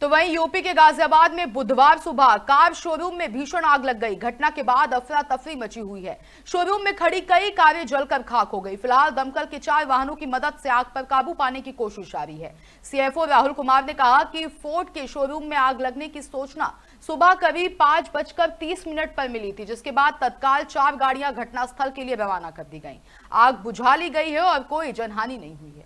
तो वहीं यूपी के गाजियाबाद में बुधवार सुबह कार शोरूम में भीषण आग लग गई घटना के बाद अफरा तफरी मची हुई है शोरूम में खड़ी कई कारें जलकर खाक हो गई फिलहाल दमकल के चार वाहनों की मदद से आग पर काबू पाने की कोशिश जारी है सीएफओ राहुल कुमार ने कहा कि फोर्ट के शोरूम में आग लगने की सूचना सुबह करीब पांच बजकर तीस मिनट पर मिली थी जिसके बाद तत्काल चार गाड़ियां घटनास्थल के लिए रवाना कर दी गई आग बुझा ली गई है और कोई जनहानि नहीं हुई है